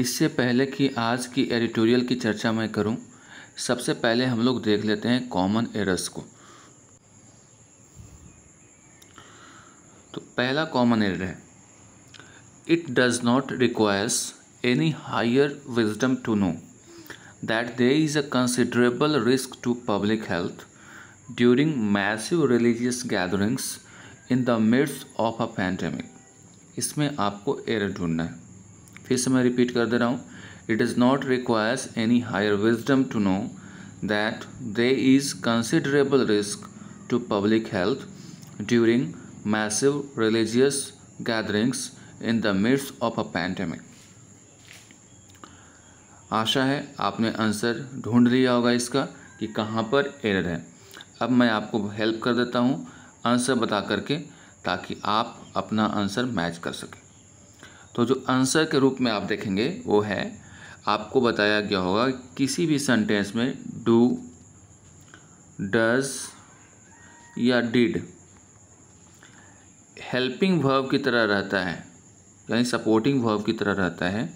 इससे पहले कि आज की एडिटोरियल की चर्चा मैं करूं, सबसे पहले हम लोग देख लेते हैं कॉमन एरर्स को तो पहला कॉमन एरर है it does not requires any higher wisdom to know that they is a considerable risk to public health during massive religious gatherings in the midst of a pandemic इसमें आपको error ढूंढना है फिर से मैं repeat कर दे रहा हूँ it is not requires any higher wisdom to know that they is considerable risk to public health during massive religious gatherings in the midst of a pandemic आशा है आपने आंसर ढूंढ लिया होगा इसका कि कहाँ पर एरर है अब मैं आपको हेल्प कर देता हूँ आंसर बता करके ताकि आप अपना आंसर मैच कर सकें तो जो आंसर के रूप में आप देखेंगे वो है आपको बताया गया होगा किसी भी सेंटेंस में डू डज या डिड हेल्पिंग वर्ब की तरह रहता है यानी सपोर्टिंग वर्ब की तरह रहता है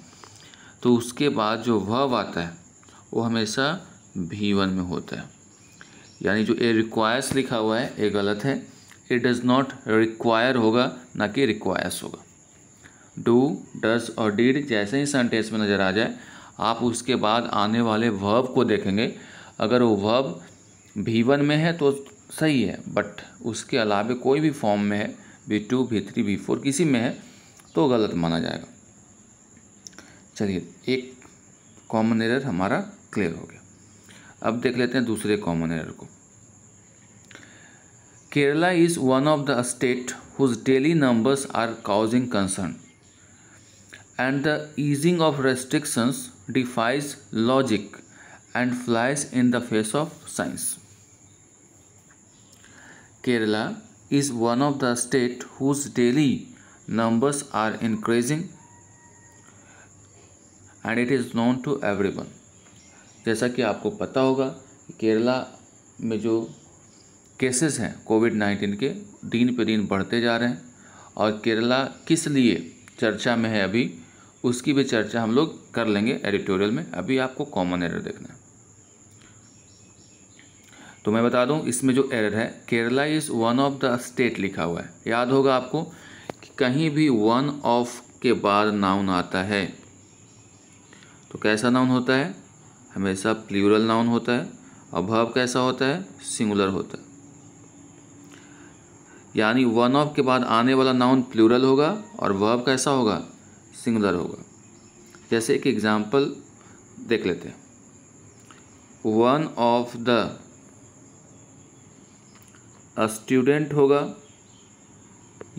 तो उसके बाद जो वर्ब आता है वो हमेशा भी वन में होता है यानी जो ए रिक्वायर्स लिखा हुआ है ये गलत है इट डज़ नॉट रिक्वायर होगा ना कि रिक्वायर्स होगा डू डस और डीड जैसे ही सेंटेंस में नज़र आ जाए आप उसके बाद आने वाले वर्ब को देखेंगे अगर वो वर्ब भी वन में है तो सही है बट उसके अलावा कोई भी फॉर्म में है बी टू भी थ्री भी फोर किसी में है तो गलत माना जाएगा चलिए एक कॉमन एरर हमारा क्लियर हो गया अब देख लेते हैं दूसरे कॉमन एरर को Kerala is one of the state whose daily numbers are causing concern and the easing of restrictions defies logic and flies in the face of science. Kerala is one of the state whose daily numbers are increasing and it is known to everyone. जैसा कि आपको पता होगा केरला में जो cases हैं Covid nineteen के दिन पे दिन बढ़ते जा रहे हैं और केरला किस लिए चर्चा में है अभी उसकी भी चर्चा हम लोग कर लेंगे एडिटोरियल में अभी आपको कॉमन एरर देखना है तो मैं बता दूं इसमें जो एरर है Kerala is one of the state लिखा हुआ है याद होगा आपको कि कहीं भी वन ऑफ के बाद नाउन आता है तो कैसा नाउन होता है हमेशा प्लूरल नाउन होता है और कैसा होता है सिंगुलर होता है यानी वन ऑफ के बाद आने वाला नाउन प्लूरल होगा और वर्ब कैसा होगा सिंगुलर होगा जैसे एक एग्ज़ाम्पल देख लेते हैं वन ऑफ द स्टूडेंट होगा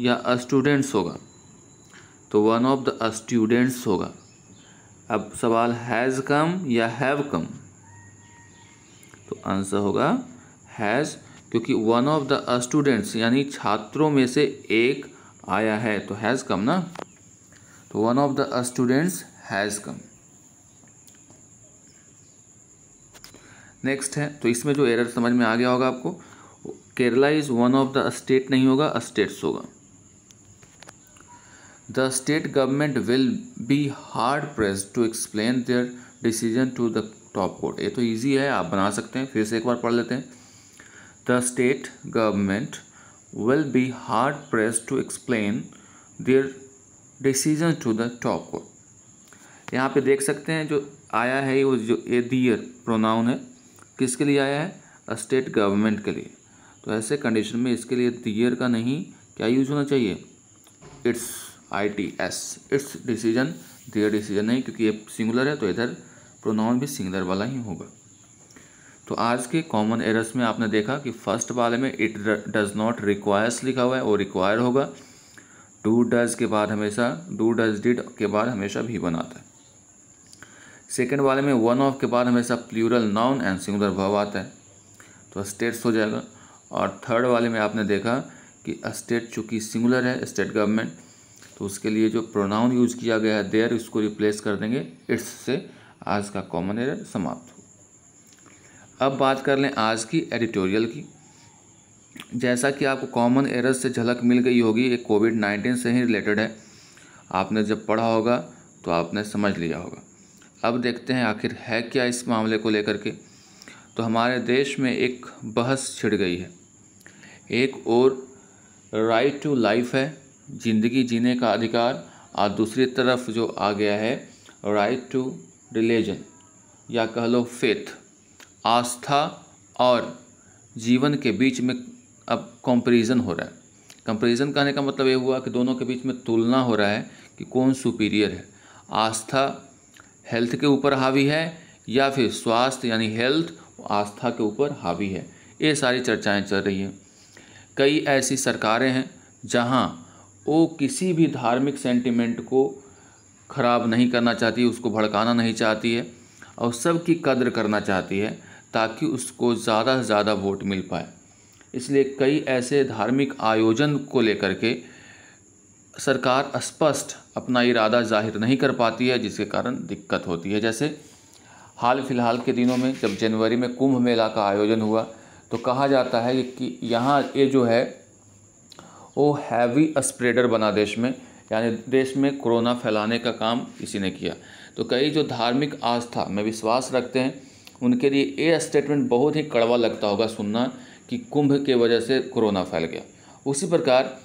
या स्टूडेंट्स होगा तो वन ऑफ द स्टूडेंट्स होगा अब सवाल हैज़ कम या हैव कम तो आंसर होगा हैज़ क्योंकि वन ऑफ द स्टूडेंट्स यानी छात्रों में से एक आया है तो हैज़ कम ना one of the students has come next है तो इसमें जो एरर समझ में आ गया होगा आपको Kerala is one of the state नहीं होगा स्टेट्स होगा the state government will be hard press to explain their decision to the top court ये तो इजी है आप बना सकते हैं फिर से एक बार पढ़ लेते हैं the state government will be hard press to explain their decision to the top court यहाँ पे देख सकते हैं जो आया है वो जो ए दियर प्रोनाउन है किसके लिए आया है स्टेट गवर्नमेंट के लिए तो ऐसे कंडीशन में इसके लिए दियर का नहीं क्या यूज़ होना चाहिए it's I T S its decision their decision नहीं क्योंकि ये सिंगुलर है तो इधर प्रोनाउन भी सिंगुलर वाला ही होगा तो आज के कॉमन एरर्स में आपने देखा कि फर्स्ट वाले में इट डज नॉट रिक्वायर्स लिखा हुआ है वो रिक्वायर होगा डू डज के बाद हमेशा डू डज डिड के बाद हमेशा भी बनाता है सेकेंड वाले में वन ऑफ के बाद हमेशा प्लूरल नाउन एंड सिंगुलर भाव आता है तो स्टेट्स हो जाएगा और थर्ड वाले में आपने देखा कि स्टेट चूँकि सिंगुलर है स्टेट गवर्नमेंट तो उसके लिए जो प्रोनाउन यूज किया गया है देयर उसको रिप्लेस कर देंगे इट्स से आज का कॉमन एरर समाप्त हो अब बात कर लें आज की एडिटोरियल की जैसा कि आपको कॉमन एरर से झलक मिल गई होगी ये कोविड नाइन्टीन से ही रिलेटेड है आपने जब पढ़ा होगा तो आपने समझ लिया होगा अब देखते हैं आखिर है क्या इस मामले को लेकर के तो हमारे देश में एक बहस छिड़ गई है एक और राइट टू लाइफ है ज़िंदगी जीने का अधिकार और दूसरी तरफ जो आ गया है राइट टू रिलीजन या कह लो फेथ आस्था और जीवन के बीच में अब कंपैरिजन हो रहा है कंपैरिजन कहने का मतलब ये हुआ कि दोनों के बीच में तुलना हो रहा है कि कौन सुपीरियर है आस्था हेल्थ के ऊपर हावी है या फिर स्वास्थ्य यानी हेल्थ आस्था के ऊपर हावी है ये सारी चर्चाएं चल रही हैं कई ऐसी सरकारें हैं जहां वो किसी भी धार्मिक सेंटिमेंट को ख़राब नहीं करना चाहती उसको भड़काना नहीं चाहती है और सबकी कद्र करना चाहती है ताकि उसको ज़्यादा से ज़्यादा वोट मिल पाए इसलिए कई ऐसे धार्मिक आयोजन को लेकर के सरकार स्पष्ट अपना इरादा जाहिर नहीं कर पाती है जिसके कारण दिक्कत होती है जैसे हाल फिलहाल के दिनों में जब जनवरी में कुंभ मेला का आयोजन हुआ तो कहा जाता है कि यहाँ ये जो है वो हैवी स्प्रेडर बना देश में यानी देश में कोरोना फैलाने का काम इसी ने किया तो कई जो धार्मिक आस्था में विश्वास रखते हैं उनके लिए ये स्टेटमेंट बहुत ही कड़वा लगता होगा सुनना कि कुंभ के वजह से कोरोना फैल गया उसी प्रकार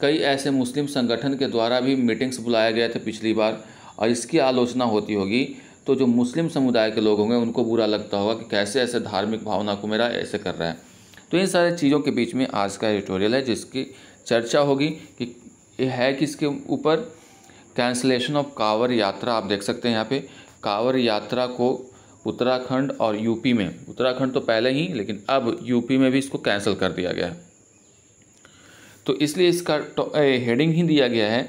कई ऐसे मुस्लिम संगठन के द्वारा भी मीटिंग्स बुलाए गए थे पिछली बार और इसकी आलोचना होती होगी तो जो मुस्लिम समुदाय के लोग होंगे उनको बुरा लगता होगा कि कैसे ऐसे धार्मिक भावना को मेरा ऐसे कर रहा है तो इन सारे चीज़ों के बीच में आज का एडिटोरियल है जिसकी चर्चा होगी कि है कि इसके ऊपर कैंसलेशन ऑफ कावर यात्रा आप देख सकते हैं यहाँ पे कावर यात्रा को उत्तराखंड और यूपी में उत्तराखंड तो पहले ही लेकिन अब यूपी में भी इसको कैंसिल कर दिया गया है तो इसलिए इसका हेडिंग ही दिया गया है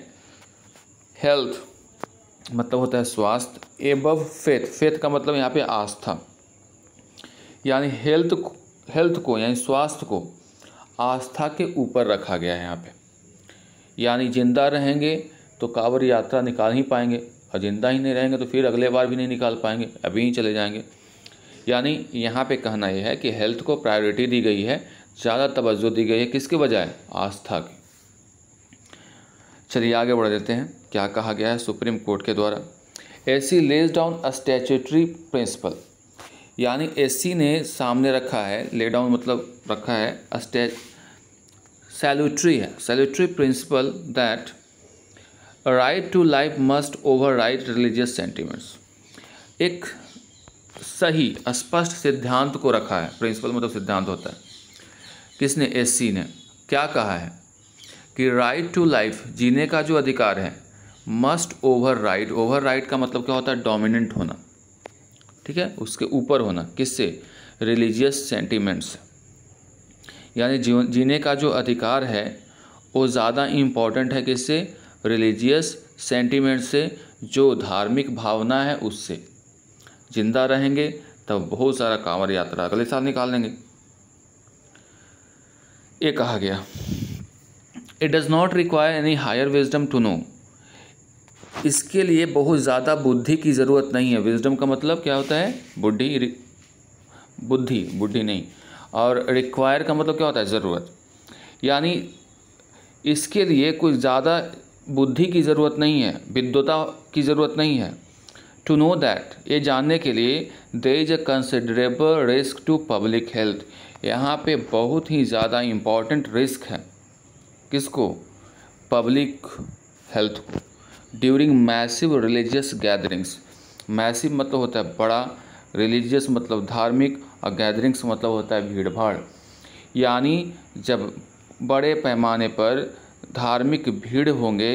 हेल्थ मतलब होता है स्वास्थ्य एबव फेथ फेथ का मतलब यहाँ पे आस्था यानी हेल्थ हेल्थ को यानी स्वास्थ्य को आस्था के ऊपर रखा गया है यहाँ पे यानी ज़िंदा रहेंगे तो कांवर यात्रा निकाल ही पाएंगे और ज़िंदा ही नहीं रहेंगे तो फिर अगले बार भी नहीं निकाल पाएंगे अभी ही चले जाएंगे यानी यहाँ पे कहना यह है कि हेल्थ को प्रायोरिटी दी गई है ज़्यादा तवज्जो दी गई है किसके बजाय आस्था की चलिए आगे बढ़ देते हैं क्या कहा गया है सुप्रीम कोर्ट के द्वारा A C lays down a statutory principle यानी ए सी ने सामने रखा है ले डाउन मतलब रखा है स्टैच सैल्यूटरी है salutary principle that right to life must override religious sentiments एक सही स्पष्ट सिद्धांत को रखा है प्रिंसिपल मतलब सिद्धांत होता है किसने एस ने क्या कहा है कि राइट टू लाइफ जीने का जो अधिकार है must override override का मतलब क्या होता है डोमिनेंट होना ठीक है उसके ऊपर होना किससे रिलीजियस सेंटीमेंट्स यानी जीवन जीने का जो अधिकार है वो ज़्यादा इम्पॉर्टेंट है किससे रिलीजियस सेंटीमेंट से जो धार्मिक भावना है उससे जिंदा रहेंगे तब बहुत सारा कांवर यात्रा अगले साल निकाल लेंगे ये कहा गया it does not require any higher wisdom to know इसके लिए बहुत ज़्यादा बुद्धि की ज़रूरत नहीं है विजडम का मतलब क्या होता है बुद्धि बुद्धि बुद्धि नहीं और रिक्वायर का मतलब क्या होता है ज़रूरत यानी इसके लिए कोई ज़्यादा बुद्धि की ज़रूरत नहीं है विद्वता की ज़रूरत नहीं है टू नो दैट ये जानने के लिए they is a considerable risk to public health यहाँ पे बहुत ही ज़्यादा इम्पॉर्टेंट रिस्क है किसको पब्लिक हेल्थ को during massive religious gatherings massive मतलब होता है बड़ा रिलीजियस मतलब धार्मिक और गैदरिंग्स मतलब होता है भीड़ भाड़ यानी जब बड़े पैमाने पर धार्मिक भीड़ होंगे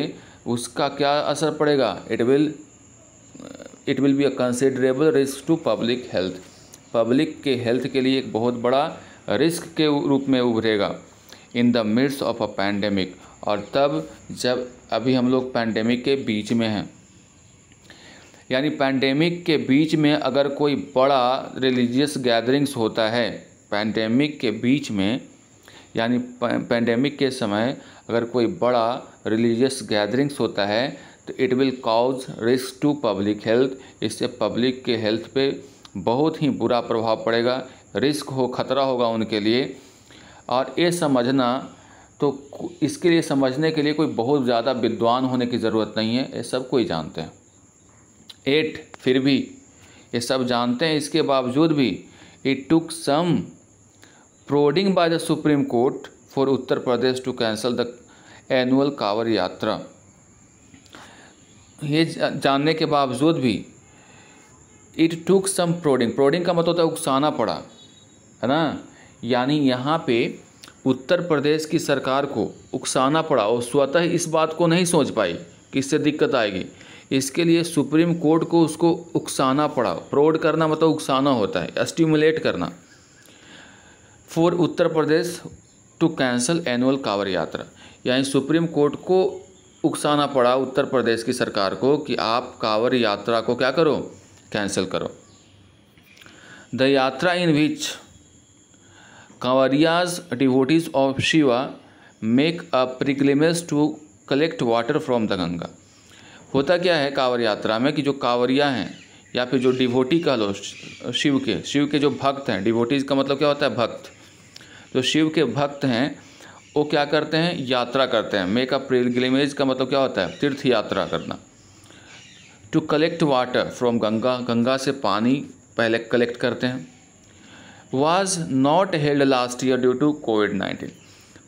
उसका क्या असर पड़ेगा it will it will be a considerable risk to public health public के हेल्थ के लिए एक बहुत बड़ा रिस्क के रूप में उभरेगा in the midst of a pandemic और तब जब अभी हम लोग पैंडेमिक के बीच में हैं यानी पैंडेमिक के बीच में अगर कोई बड़ा रिलीजियस गैदरिंग्स होता है पैंडेमिक के बीच में यानी पेंडेमिक के समय अगर कोई बड़ा रिलीजियस गैदरिंग्स होता है तो it will cause risk to public health इससे पब्लिक के हेल्थ पे बहुत ही बुरा प्रभाव पड़ेगा रिस्क हो खतरा होगा उनके लिए और ये समझना तो इसके लिए समझने के लिए कोई बहुत ज़्यादा विद्वान होने की ज़रूरत नहीं है ये सब कोई जानते हैं एट फिर भी ये सब जानते हैं इसके बावजूद भी it took some prodding by the Supreme Court for Uttar Pradesh to cancel the annual Kanwar Yatra ये जानने के बावजूद भी इट टूक सम प्रोडिंग प्रोडिंग का मतलब होता है उकसाना पड़ा है ना यानी यहाँ पे उत्तर प्रदेश की सरकार को उकसाना पड़ा और स्वतः इस बात को नहीं सोच पाई कि इससे दिक्कत आएगी इसके लिए सुप्रीम कोर्ट को उसको उकसाना पड़ा प्रोड करना मतलब उकसाना होता है स्टिमुलेट करना for Uttar Pradesh to cancel annual Kanwar Yatra यानी सुप्रीम कोर्ट को उकसाना पड़ा उत्तर प्रदेश की सरकार को कि आप कावर यात्रा को क्या करो कैंसिल करो the yatra in which Kanwariyas devotees of Shiva make a pilgrimage to collect water from the Ganga होता क्या है कावर यात्रा में कि जो कांवरिया हैं या फिर जो डिवोटी कह लो शिव के शिव के जो भक्त हैं डिवोटीज़ का मतलब क्या होता है भक्त जो शिव के भक्त हैं वो क्या करते हैं यात्रा करते हैं मेक अप ग्लेमेज का मतलब क्या होता है तीर्थ यात्रा करना to collect water from Ganga Ganga से पानी पहले कलेक्ट करते हैं was not held last year due to COVID nineteen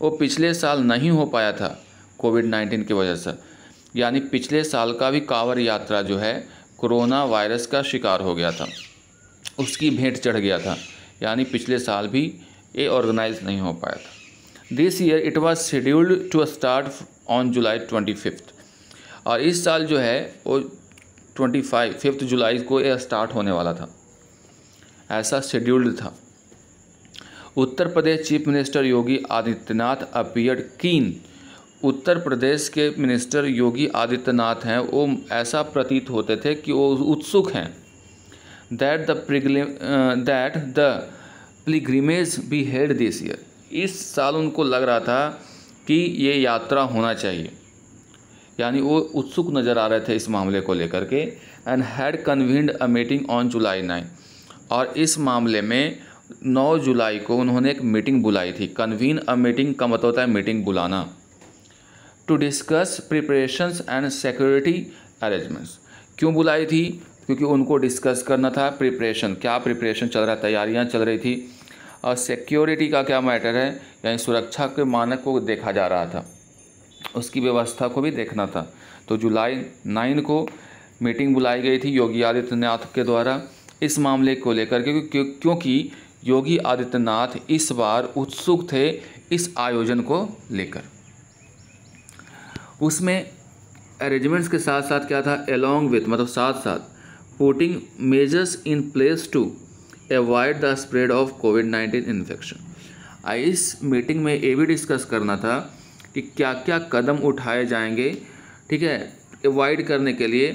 वो पिछले साल नहीं हो पाया था कोविड नाइन्टीन की वजह से यानी पिछले साल का भी कावर यात्रा जो है कोरोना वायरस का शिकार हो गया था उसकी भेंट चढ़ गया था यानी पिछले साल भी ये ऑर्गेनाइज नहीं हो पाया था this year it was scheduled to start on July twenty fifth और इस साल जो है वो ट्वेंटी फाइव फिफ्थ जुलाई को ये स्टार्ट होने वाला था ऐसा शेड्यूल्ड था Uttar Pradesh chief minister Yogi Adityanath appeared keen Uttar प्रदेश के मिनिस्टर योगी आदित्यनाथ हैं वो ऐसा प्रतीत होते थे कि वो उत्सुक हैं that the pilgrimage that the pilgrimage भी हेड दिस ईयर इस साल उनको लग रहा था कि ये यात्रा होना चाहिए यानी वो उत्सुक नज़र आ रहे थे इस मामले को लेकर के and had convened a meeting on July nine और इस मामले में 9 जुलाई को उन्होंने एक मीटिंग बुलाई थी कन्वीन अ मीटिंग का मतलब होता है मीटिंग बुलाना to discuss preparations and security arrangements क्यों बुलाई थी क्योंकि उनको डिस्कस करना था प्रिपरेशन क्या प्रिपरेशन चल रहा है तैयारियाँ चल रही थी और सिक्योरिटी का क्या मैटर है यानी सुरक्षा के मानक को देखा जा रहा था उसकी व्यवस्था को भी देखना था तो जुलाई नाइन को मीटिंग बुलाई गई थी योगी आदित्यनाथ के द्वारा इस मामले को लेकर के क्योंकि योगी आदित्यनाथ इस बार उत्सुक थे इस आयोजन को लेकर उसमें अरेंजमेंट्स के साथ साथ क्या था एलोंग विथ मतलब साथ साथ putting measures in place to avoid the spread of COVID nineteen infection इस मीटिंग में ये भी डिस्कस करना था कि क्या क्या कदम उठाए जाएंगे ठीक है अवॉइड करने के लिए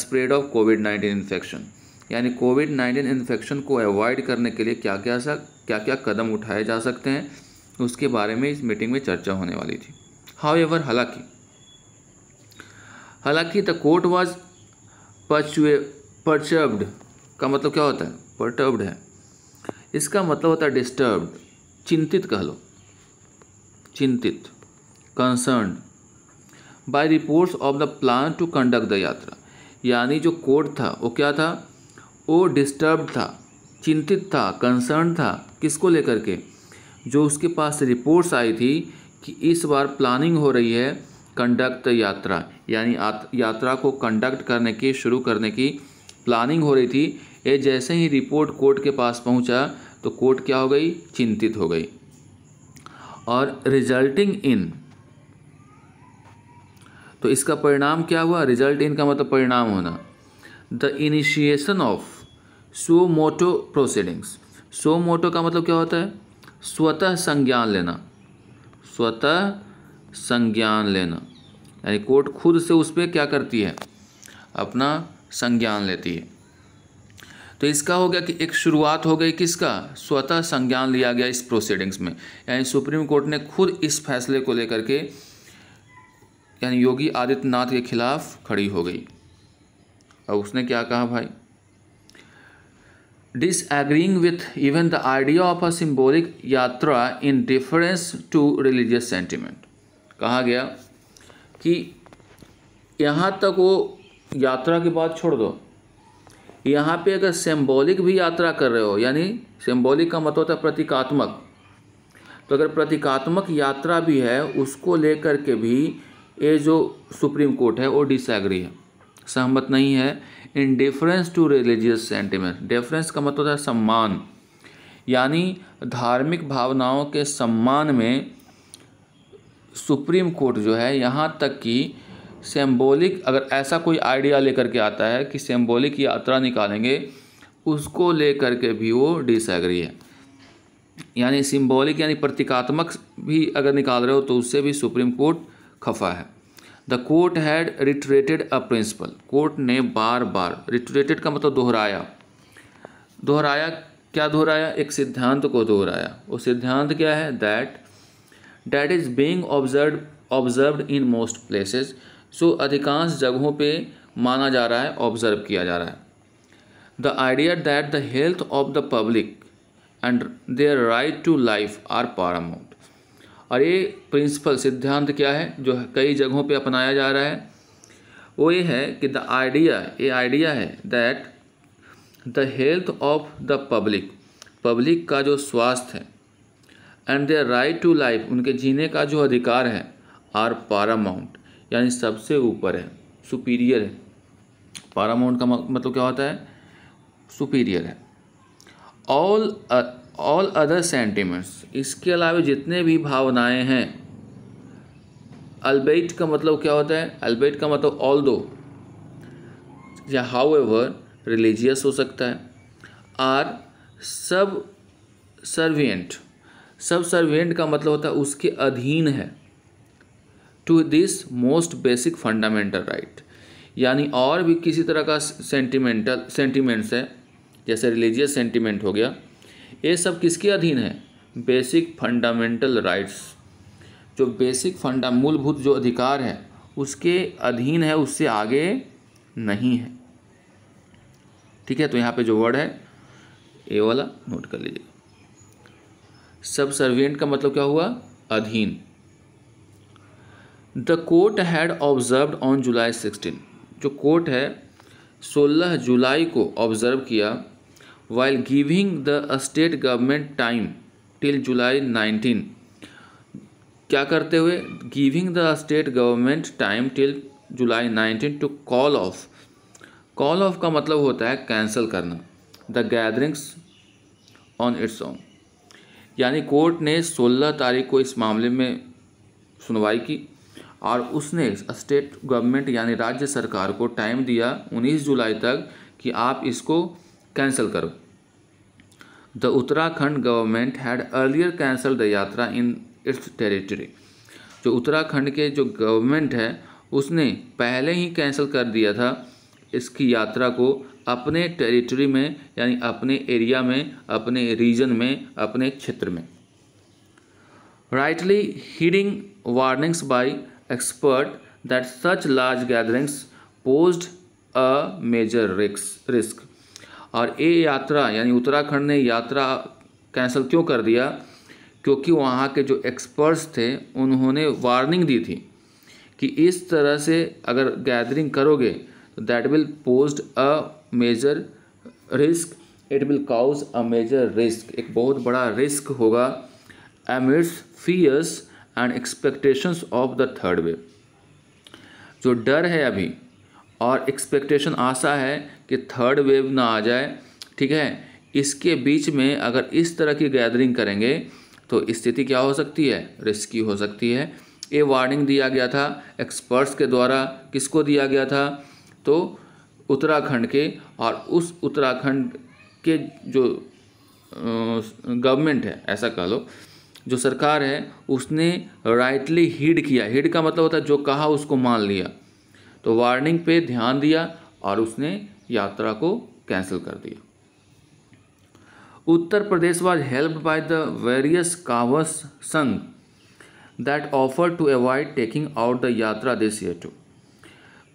spread of COVID nineteen infection यानी कोविड नाइन्टीन इन्फेक्शन को अवॉइड करने के लिए क्या क्या सा क्या क्या कदम उठाए जा सकते हैं उसके बारे में इस मीटिंग में चर्चा होने वाली थी हाउ एवर हालांकि हालांकि द कोर्ट वॉज परचुए परचर्ब्ड का मतलब क्या होता है परटर्ब्ड है इसका मतलब होता है डिस्टर्ब्ड चिंतित कह लो चिंतित concern by reports of the plan to conduct the yatra यानी जो कोड था वो क्या था वो डिस्टर्ब था चिंतित था कंसर्न था किसको लेकर के जो उसके पास रिपोर्ट्स आई थी कि इस बार प्लानिंग हो रही है कंडक्ट यात्रा यानी यात्रा को कंडक्ट करने की शुरू करने की प्लानिंग हो रही थी ये जैसे ही रिपोर्ट कोर्ट के पास पहुंचा तो कोर्ट क्या हो गई चिंतित हो गई और रिजल्टिंग इन तो इसका परिणाम क्या हुआ रिजल्ट इन का मतलब परिणाम होना the initiation of suo motu proceedings suo motu का मतलब क्या होता है स्वतः संज्ञान लेना स्वतः संज्ञान लेना यानी कोर्ट खुद से उस पर क्या करती है अपना संज्ञान लेती है तो इसका हो गया कि एक शुरुआत हो गई किसका स्वतः संज्ञान लिया गया इस प्रोसीडिंग्स में यानी सुप्रीम कोर्ट ने खुद इस फैसले को लेकर के यानी योगी आदित्यनाथ के खिलाफ खड़ी हो गई और उसने क्या कहा भाई disagreeing with even the idea of a symbolic yatra in deference to religious sentiment कहा गया कि यहाँ तक वो यात्रा की बात छोड़ दो यहाँ पे अगर सिम्बॉलिक भी यात्रा कर रहे हो यानी सिम्बॉलिक का मत मतलब होता है प्रतीकात्मक तो अगर प्रतीकात्मक यात्रा भी है उसको लेकर के भी ये जो सुप्रीम कोर्ट है वो डिसएग्री है सहमत नहीं है in deference to religious sentiment deference का मतलब है सम्मान यानी धार्मिक भावनाओं के सम्मान में सुप्रीम कोर्ट जो है यहाँ तक कि सेम्बोलिक अगर ऐसा कोई आइडिया लेकर के आता है कि सेम्बोलिक यात्रा निकालेंगे उसको लेकर के भी वो डिसएग्री है यानी सिम्बोलिक यानी प्रतीकात्मक भी अगर निकाल रहे हो तो उससे भी सुप्रीम कोर्ट खफा है the court had reiterated a principle court ने बार बार रिटरेटेड का मतलब दोहराया दोहराया क्या दोहराया एक सिद्धांत को दोहराया वो सिद्धांत क्या है that that is being observe observe in most places so अधिकांश जगहों पे माना जा रहा है ऑब्जर्व किया जा रहा है the idea that the health of the public and their right to life are paramount और ये प्रिंसिपल सिद्धांत क्या है जो कई जगहों पे अपनाया जा रहा है वो ये है कि द आइडिया ये आइडिया है that the health of the public public का जो स्वास्थ्य है and their right to life उनके जीने का जो अधिकार है आर पारामाउंट यानी सबसे ऊपर है सुपीरियर है पारामाउंट का मतलब क्या होता है सुपीरियर है ऑल ऑल अदर सेंटिमेंट्स इसके अलावा जितने भी भावनाएं हैं अल्बेट का मतलब क्या होता है अल्बेट का मतलब ऑल दो या हाउ एवर रिलीजियस हो सकता है आर सब सर्वियंट सब सर्वियंट का मतलब होता है उसके अधीन है to this most basic fundamental right यानी और भी किसी तरह का सेंटिमेंटल सेंटिमेंट्स है जैसे रिलीजियस सेंटिमेंट हो गया ये सब किसके अधीन है बेसिक फंडामेंटल राइट्स जो बेसिक फंडा मूलभूत जो अधिकार है उसके अधीन है उससे आगे नहीं है ठीक है तो यहाँ पे जो वर्ड है ए वाला नोट कर लीजिए सब सर्वियंट का मतलब क्या हुआ अधीन the court had observe on July sixteen जो कोर्ट है सोलह जुलाई को ऑब्जर्व किया while giving the state government time till July nineteen क्या करते हुए giving the state government time till July nineteen to call off call off का मतलब होता है कैंसिल करना the gatherings on its own यानी कोर्ट ने सोलह तारीख को इस मामले में सुनवाई की और उसने स्टेट गवर्नमेंट यानी राज्य सरकार को टाइम दिया 19 जुलाई तक कि आप इसको कैंसिल करो the Uttarakhand government had earlier cancel the yatra in it's territory जो उत्तराखंड के जो गवर्नमेंट है उसने पहले ही कैंसिल कर दिया था इसकी यात्रा को अपने टेरिटरी में यानी अपने एरिया में अपने रीजन में अपने क्षेत्र में rightly heeding warnings by expert that such large gatherings posed a major risk और ये यात्रा यानी उत्तराखंड ने यात्रा कैंसिल क्यों कर दिया क्योंकि वहाँ के जो एक्सपर्ट्स थे उन्होंने वार्निंग दी थी कि इस तरह से अगर गैदरिंग करोगे तो that will posed a major risk it will cause a major risk एक बहुत बड़ा रिस्क होगा amidst fears and expectations of the third wave जो डर है अभी और एक्सपेक्टेशन आशा है कि थर्ड वेव ना आ जाए ठीक है इसके बीच में अगर इस तरह की गैदरिंग करेंगे तो स्थिति क्या हो सकती है रिस्की हो सकती है ये वार्निंग दिया गया था एक्सपर्ट्स के द्वारा किसको दिया गया था तो उत्तराखंड के और उस उत्तराखंड के जो गवर्नमेंट है ऐसा कह लो जो सरकार है उसने राइटली हीड किया हीड का मतलब होता है जो कहा उसको मान लिया तो वार्निंग पे ध्यान दिया और उसने यात्रा को कैंसिल कर दिया Uttar Pradesh was help by the various कावस sangh that offer to avoid taking out the yatra this year to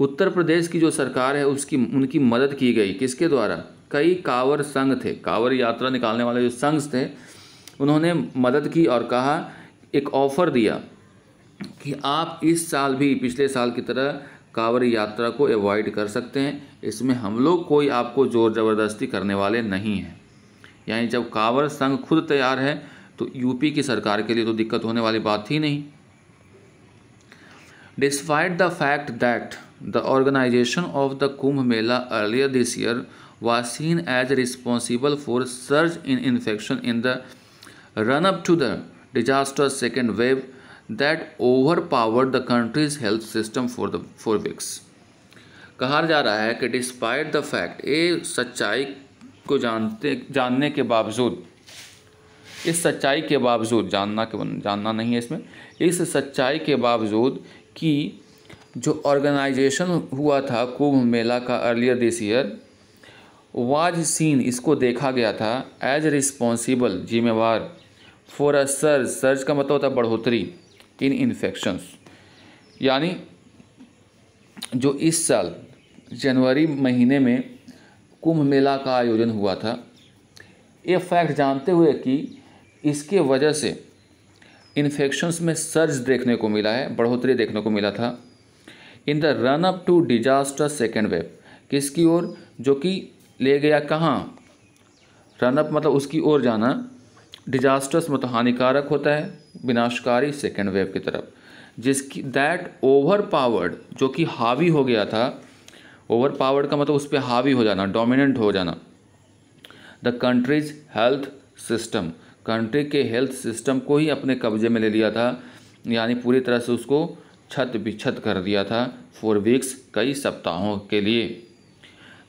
Uttar Pradesh की जो सरकार है उसकी उनकी मदद की गई किसके द्वारा कई कांवर संघ थे कांवर यात्रा निकालने वाले जो संघ थे उन्होंने मदद की और कहा एक ऑफ़र दिया कि आप इस साल भी पिछले साल की तरह कांवर यात्रा को अवॉइड कर सकते हैं इसमें हम लोग कोई आपको ज़ोर ज़बरदस्ती करने वाले नहीं हैं यानी जब कांवर संघ खुद तैयार है तो यूपी की सरकार के लिए तो दिक्कत होने वाली बात ही नहीं despite the fact that the organisation of the Kumbh Mela earlier this year was seen as responsible for surge in infection in the run up to the disastrous second wave that overpowered the country's health system for the for weeks कहा जा रहा है कि despite the fact ये सच्चाई को जानते जानने के बावजूद इस सच्चाई के बावजूद जानना के जानना नहीं है इसमें इस सच्चाई के बावजूद कि जो ऑर्गेनाइजेशन हुआ था कुंभ मेला का earlier this year was seen इसको देखा गया था एज रिस्पॉन्सिबल जिम्मेवार फॉर अ सर्ज सर्ज का मतलब होता है बढ़ोतरी इन इन्फेक्शंस यानी जो इस साल जनवरी महीने में कुंभ मेला का आयोजन हुआ था ये फैक्ट जानते हुए कि इसके वजह से इन्फेक्शंस में सर्ज देखने को मिला है बढ़ोतरी देखने को मिला था in the run up to disaster second wave किसकी ओर जो कि ले गया कहाँ रनअप मतलब उसकी ओर जाना डिजास्टर्स मतलब हानिकारक होता है विनाशकारी सेकेंड वेव की तरफ जिसकी दैट ओवर पावर्ड जो कि हावी हो गया था ओवर पावर्ड का मतलब उस पर हावी हो जाना डोमिनेंट हो जाना the country's health system country के हेल्थ सिस्टम को ही अपने कब्जे में ले लिया था यानी पूरी तरह से उसको छत बिछत कर दिया था फोर वीक्स कई सप्ताहों के लिए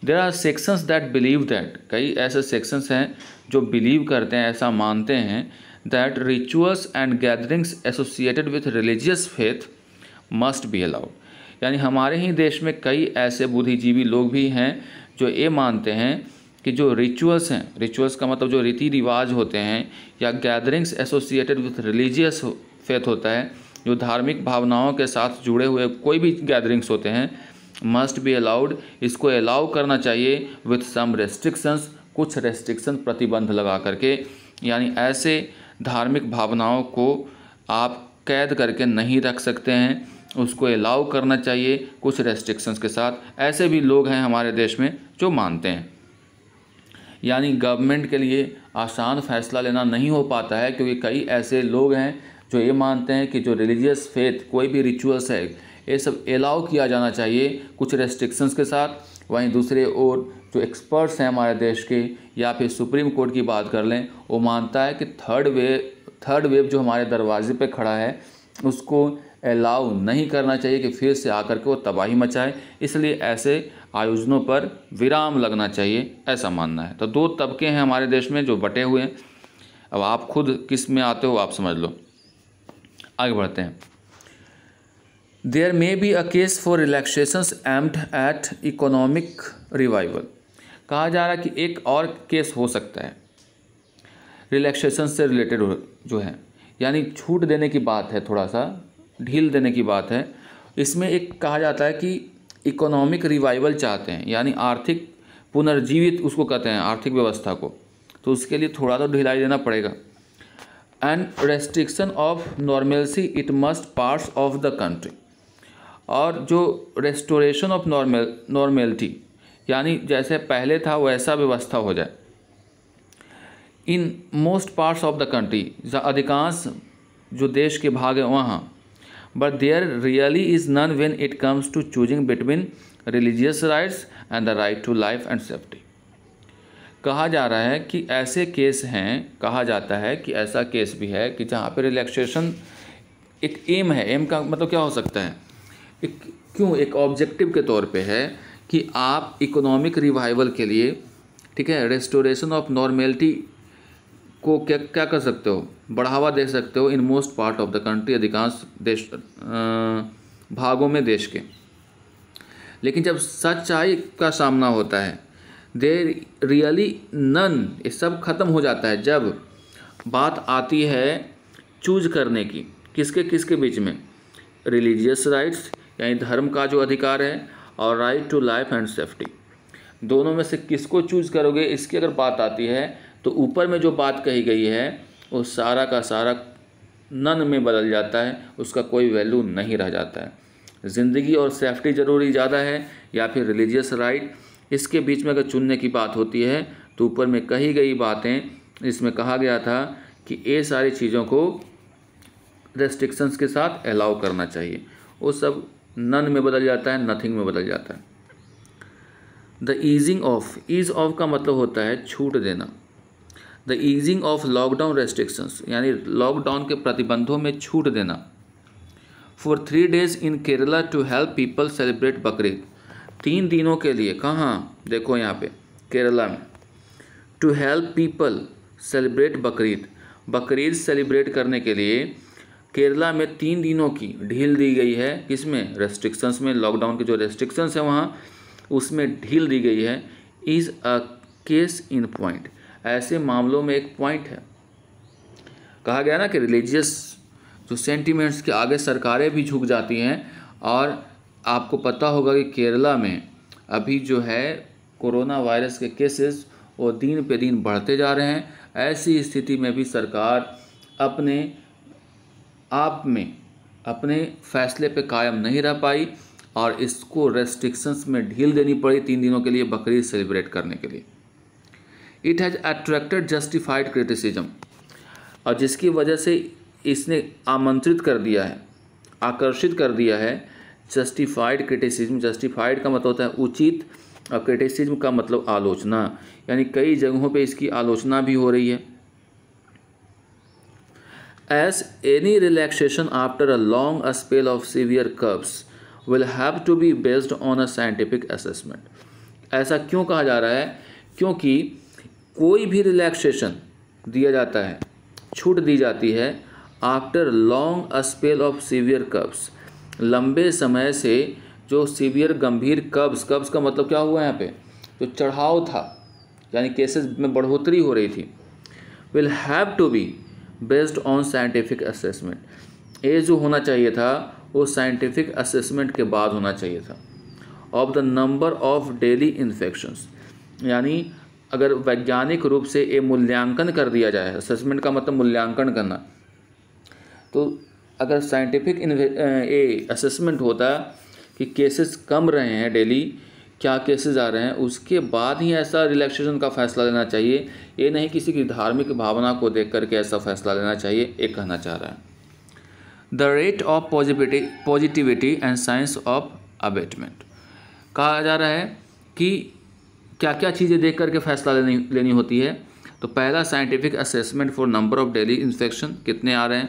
there are sections that believe that कई ऐसे सेक्शंस हैं जो बिलीव करते हैं ऐसा मानते हैं that rituals and gatherings associated with religious faith must be allowed यानी हमारे ही देश में कई ऐसे बुद्धिजीवी लोग भी हैं जो ये मानते हैं कि जो रिचुअल्स हैं रिचुअल्स का मतलब जो रीति रिवाज होते हैं या gatherings associated with religious faith होता है जो धार्मिक भावनाओं के साथ जुड़े हुए कोई भी गैदरिंग्स होते हैं मस्ट बी अलाउड इसको अलाउ करना चाहिए विथ सम रेस्ट्रिक्शंस कुछ रेस्ट्रिक्शन प्रतिबंध लगा करके यानी ऐसे धार्मिक भावनाओं को आप कैद करके नहीं रख सकते हैं उसको अलाउ करना चाहिए कुछ रेस्ट्रिक्शंस के साथ ऐसे भी लोग हैं हमारे देश में जो मानते हैं यानी गवर्नमेंट के लिए आसान फैसला लेना नहीं हो पाता है क्योंकि कई ऐसे लोग हैं जो ये मानते हैं कि जो रिलीजियस फेथ कोई भी रिचुअल्स है ये सब अलाउ किया जाना चाहिए कुछ रेस्ट्रिक्शंस के साथ वहीं दूसरे और जो एक्सपर्ट्स हैं हमारे देश के या फिर सुप्रीम कोर्ट की बात कर लें वो मानता है कि थर्ड वे थर्ड वेव जो हमारे दरवाजे पे खड़ा है उसको अलाउ नहीं करना चाहिए कि फिर से आकर के वो तबाही मचाए इसलिए ऐसे आयोजनों पर विराम लगना चाहिए ऐसा मानना है तो दो तबके हैं हमारे देश में जो बटे हुए हैं अब आप खुद किस में आते हो आप समझ लो आगे बढ़ते हैं there may be a case for relaxations aimed at economic revival कहा जा रहा है कि एक और केस हो सकता है रिलैक्सेशन से रिलेटेड जो है यानी छूट देने की बात है थोड़ा सा ढील देने की बात है इसमें एक कहा जाता है कि इकोनॉमिक रिवाइवल चाहते हैं यानी आर्थिक पुनर्जीवित उसको कहते हैं आर्थिक व्यवस्था को तो उसके लिए थोड़ा तो ढिलाई देना पड़ेगा and restriction of normalcy it must parts of the country और जो रेस्टोरेशन ऑफ नॉर्मल नॉर्मेलिटी यानी जैसे पहले था वैसा व्यवस्था हो जाए in most parts of the country अधिकांश जो देश के भाग हैं वहाँ but there really is none when it comes to choosing between religious rights and the right to life and safety कहा जा रहा है कि ऐसे केस हैं कहा जाता है कि ऐसा केस भी है कि जहाँ पर रिलैक्सेशन एक एम है एम का मतलब क्या हो सकता है एक क्यों एक ऑब्जेक्टिव के तौर पे है कि आप इकोनॉमिक रिवाइवल के लिए ठीक है रेस्टोरेशन ऑफ नॉर्मेलिटी को क्या क्या कर सकते हो बढ़ावा दे सकते हो in most part of the country अधिकांश देश भागों में देश के लेकिन जब सच्चाई का सामना होता है देर रियली नन ये सब ख़त्म हो जाता है जब बात आती है चूज करने की किसके किसके बीच में रिलीजियस राइट्स यानी धर्म का जो अधिकार है और right to life and safety दोनों में से किसको चूज करोगे इसकी अगर बात आती है तो ऊपर में जो बात कही गई है वो सारा का सारा नन में बदल जाता है उसका कोई वैल्यू नहीं रह जाता है ज़िंदगी और सेफ्टी ज़रूरी ज़्यादा है या फिर रिलीजियस राइट इसके बीच में अगर चुनने की बात होती है तो ऊपर में कही गई बातें इसमें कहा गया था कि ये सारी चीज़ों को रेस्ट्रिक्शंस के साथ अलाउ करना चाहिए वो सब नन में बदल जाता है नथिंग में बदल जाता है the easing of ease of का मतलब होता है छूट देना the easing of lockdown restrictions यानी लॉकडाउन के प्रतिबंधों में छूट देना for three days in Kerala to help people celebrate Bakrid तीन दिनों के लिए कहाँ देखो यहाँ पे केरला में to help people celebrate Bakrid Bakrid celebrate करने के लिए केरला में तीन दिनों की ढील दी गई है किसमें रेस्ट्रिक्शंस में लॉकडाउन के जो रेस्ट्रिक्शंस हैं वहाँ उसमें ढील दी गई है is a case in point ऐसे मामलों में एक पॉइंट है कहा गया ना कि रिलीजियस जो सेंटिमेंट्स के आगे सरकारें भी झुक जाती हैं और आपको पता होगा कि केरला में अभी जो है कोरोना वायरस के केसेस वो दिन पे दिन बढ़ते जा रहे हैं ऐसी स्थिति में भी सरकार अपने आप में अपने फैसले पे कायम नहीं रह पाई और इसको रेस्ट्रिक्शंस में ढील देनी पड़ी तीन दिनों के लिए बकरीद सेलिब्रेट करने के लिए it has attracted justified criticism और जिसकी वजह से इसने आमंत्रित कर दिया है आकर्षित कर दिया है जस्टिफाइड क्रिटिसिज्म जस्टिफाइड का मतलब होता है उचित और क्रिटिसिज्म का मतलब आलोचना यानी कई जगहों पे इसकी आलोचना भी हो रही है as any relaxation after a long a spell of severe curbs will have to be based on a scientific assessment. ऐसा क्यों कहा जा रहा है क्योंकि कोई भी रिलैक्सेशन दिया जाता है छूट दी जाती है after long a spell of severe curbs लंबे समय से जो सीवियर गंभीर कब्स कब्स का मतलब क्या हुआ यहाँ पे जो चढ़ाव था यानी केसेस में बढ़ोतरी हो रही थी will have to be based on scientific assessment ये जो होना चाहिए था वो साइंटिफिक असेसमेंट के बाद होना चाहिए था of the number of daily infections यानी अगर वैज्ञानिक रूप से ये मूल्यांकन कर दिया जाए असेसमेंट का मतलब मूल्यांकन करना तो अगर साइंटिफिक ये असेसमेंट होता कि केसेस कम रहे हैं डेली क्या केसेस आ रहे हैं उसके बाद ही ऐसा रिलैक्सेशन का फैसला लेना चाहिए ये नहीं किसी की धार्मिक भावना को देख करके ऐसा फैसला लेना चाहिए ये कहना चाह रहा है the rate of positivity positivity and science of abatement कहा जा रहा है कि क्या क्या चीज़ें देख करके फैसला लेनी लेनी होती है तो पहला scientific assessment for number of daily infection कितने आ रहे हैं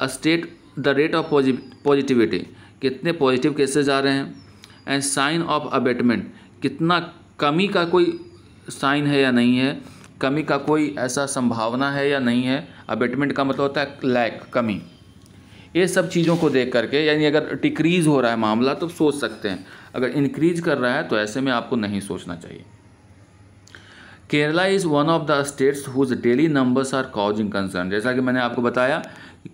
a state the rate of positivity कितने पॉजिटिव केसेज आ रहे हैं एंड साइन ऑफ अबेटमेंट कितना कमी का कोई साइन है या नहीं है कमी का कोई ऐसा संभावना है या नहीं है अबेटमेंट का मतलब होता है लैक कमी ये सब चीज़ों को देख करके यानी अगर डिक्रीज़ हो रहा है मामला तो सोच सकते हैं अगर इंक्रीज कर रहा है तो ऐसे में आपको नहीं सोचना चाहिए Kerala is one of the states whose daily numbers are causing concern जैसा कि मैंने आपको बताया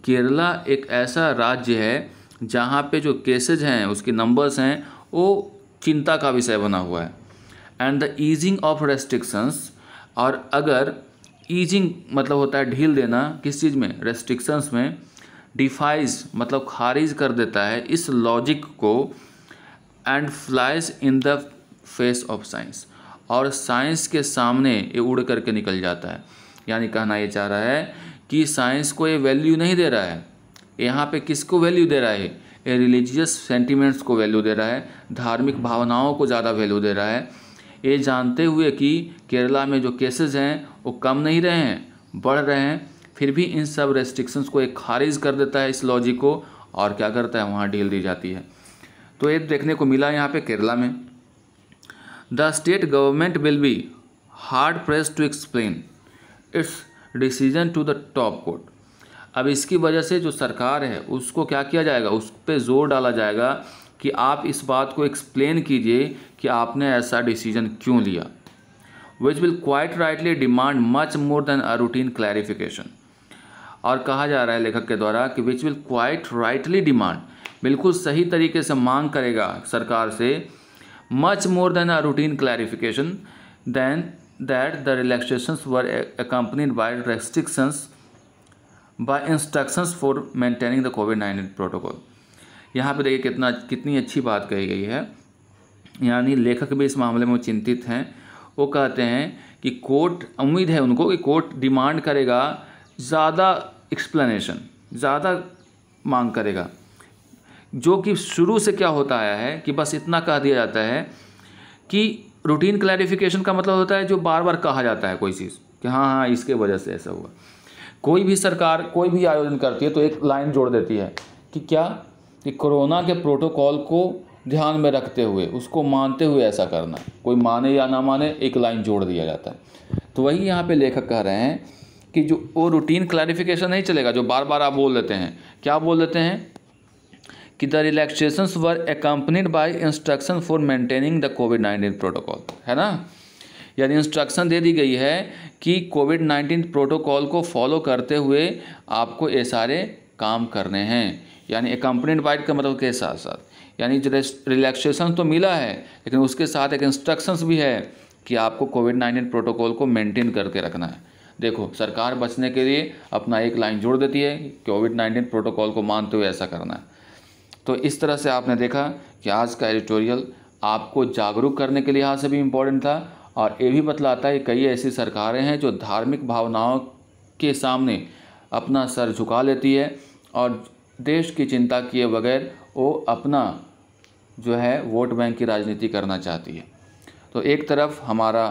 केरला एक ऐसा राज्य है जहाँ पे जो केसेज हैं उसके नंबर्स हैं वो चिंता का विषय बना हुआ है and the easing of restrictions और अगर ईजिंग मतलब होता है ढील देना किस चीज़ में रेस्ट्रिक्शंस में डिफाइज मतलब खारिज कर देता है इस लॉजिक को and flies in the face of science और साइंस के सामने ये उड़ करके निकल जाता है यानी कहना ये चाह रहा है कि साइंस को ये वैल्यू नहीं दे रहा है यहाँ पे किसको वैल्यू दे रहा है रिलीजियस सेंटीमेंट्स को वैल्यू दे रहा है धार्मिक भावनाओं को ज़्यादा वैल्यू दे रहा है ये जानते हुए कि केरला में जो केसेस हैं वो कम नहीं रहे हैं बढ़ रहे हैं फिर भी इन सब रेस्ट्रिक्शंस को एक खारिज कर देता है इस लॉजिक को और क्या करता है वहाँ डील दी जाती है तो ये देखने को मिला यहाँ पे केरला में the state government will be hard press to explain its decision to the top court अब इसकी वजह से जो सरकार है उसको क्या किया जाएगा उस पर ज़ोर डाला जाएगा कि आप इस बात को एक्सप्लेन कीजिए कि आपने ऐसा डिसीजन क्यों लिया which will quite rightly demand much more than a routine clarification और कहा जा रहा है लेखक के द्वारा कि which will quite rightly demand बिल्कुल सही तरीके से मांग करेगा सरकार से much more than a routine clarification than that the relaxations were accompanied by restrictions by instructions for maintaining the COVID nineteen protocol यहाँ पे देखिए कितना कितनी अच्छी बात कही गई है यानी लेखक भी इस मामले में चिंतित हैं वो कहते हैं कि कोर्ट उम्मीद है उनको कि कोर्ट डिमांड करेगा ज़्यादा एक्सप्लेनेशन ज़्यादा मांग करेगा जो कि शुरू से क्या होता आया है कि बस इतना कह दिया जाता है कि रूटीन क्लैरिफिकेशन का मतलब होता है जो बार बार कहा जाता है कोई चीज़ कि हाँ हाँ इसके वजह से ऐसा हुआ कोई भी सरकार कोई भी आयोजन करती है तो एक लाइन जोड़ देती है कि क्या कि कोरोना के प्रोटोकॉल को ध्यान में रखते हुए उसको मानते हुए ऐसा करना कोई माने या ना माने एक लाइन जोड़ दिया जाता है तो वही यहाँ पे लेखक कह रहे हैं कि जो वो रूटीन क्लैरिफिकेशन नहीं चलेगा जो बार बार आप बोल देते हैं क्या बोल देते हैं कि the relaxations were accompanied by instruction for maintaining the COVID nineteen protocol है ना यानी इंस्ट्रक्शन दे दी गई है कि कोविड नाइन्टीन प्रोटोकॉल को फॉलो करते हुए आपको ये सारे काम करने हैं यानी अकम्पनीड बाइट का मतलब के साथ साथ यानी रिलैक्सेशन तो मिला है लेकिन उसके साथ एक इंस्ट्रक्शंस भी है कि आपको कोविड नाइन्टीन प्रोटोकॉल को मेंटेन करके रखना है देखो सरकार बचने के लिए अपना एक लाइन जोड़ देती है कोविड नाइन्टीन प्रोटोकॉल को मानते हुए ऐसा करना है तो इस तरह से आपने देखा कि आज का एडिटोरियल आपको जागरूक करने के लिहाज से भी इम्पोर्टेंट था और ये भी बतलाता है कई ऐसी सरकारें हैं जो धार्मिक भावनाओं के सामने अपना सर झुका लेती है और देश की चिंता किए बगैर वो अपना जो है वोट बैंक की राजनीति करना चाहती है तो एक तरफ हमारा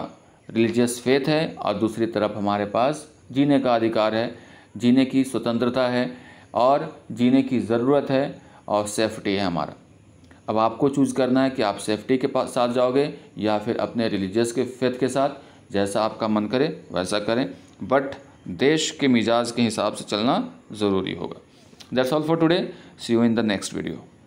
रिलीजियस फेथ है और दूसरी तरफ हमारे पास जीने का अधिकार है जीने की स्वतंत्रता है और जीने की ज़रूरत है और सेफ्टी है हमारा अब आपको चूज़ करना है कि आप सेफ्टी के पास साथ जाओगे या फिर अपने रिलीजियस के फेथ के साथ जैसा आपका मन करे वैसा करें बट देश के मिजाज के हिसाब से चलना ज़रूरी होगा that's all for today see you in the next video